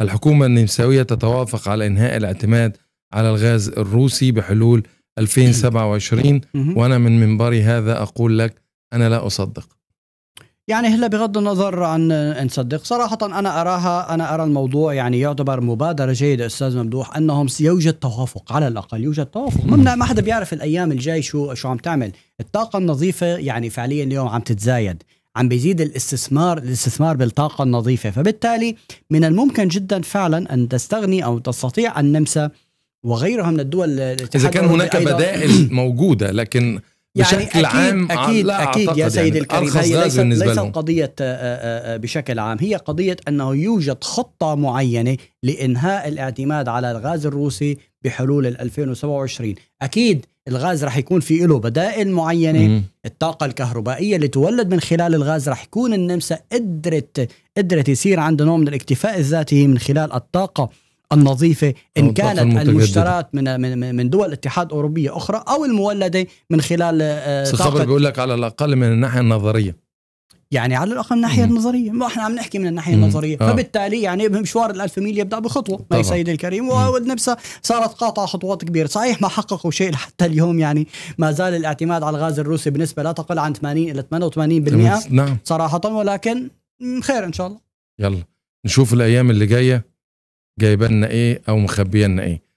الحكومة النمساوية تتوافق على إنهاء الاعتماد على الغاز الروسي بحلول 2027 وأنا من منبري هذا أقول لك أنا لا أصدق يعني هلا بغض النظر عن نصدق صراحة أنا أراها أنا أرى الموضوع يعني يعتبر مبادرة جيدة أستاذ ممدوح أنهم سيوجد توافق على الأقل يوجد توافق ما حدا بيعرف الأيام الجاي شو شو عم تعمل الطاقة النظيفة يعني فعليا اليوم عم تتزايد عم بيزيد الاستثمار الاستثمار بالطاقه النظيفه فبالتالي من الممكن جدا فعلا ان تستغني او تستطيع النمسا وغيرها من الدول اذا كان هناك بدائل موجوده لكن يعني بشكل أكيد عام أكيد لا أكيد يا سيدي يعني الكريم هي ليس ليست قضية آه، آه، آه، بشكل عام هي قضية أنه يوجد خطة معينة لإنهاء الاعتماد على الغاز الروسي بحلول 2027 أكيد الغاز رح يكون في له بدائل معينة الطاقة الكهربائية اللي تولد من خلال الغاز رح يكون النمسا قدرت قدرت يصير عنده نوع من الاكتفاء الذاتي من خلال الطاقة النظيفة إن كانت المشترات من من من دول اتحاد أوروبية أخرى أو المولدة من خلال الخبر آه، بيقول لك على الأقل من الناحية النظرية يعني على الاقل من الناحيه النظريه ما احنا عم نحكي من الناحيه النظريه آه. فبالتالي يعني مشوار الالف ميل يبدا بخطوه ما سيدي الكريم والنبسة صارت قاطعه خطوات كبيره صحيح ما حققوا شيء حتى اليوم يعني ما زال الاعتماد على الغاز الروسي بنسبه لا تقل عن 80 الى 88% نعم صراحه ولكن خير ان شاء الله يلا نشوف الايام اللي جايه جايبه لنا ايه او مخبيه لنا ايه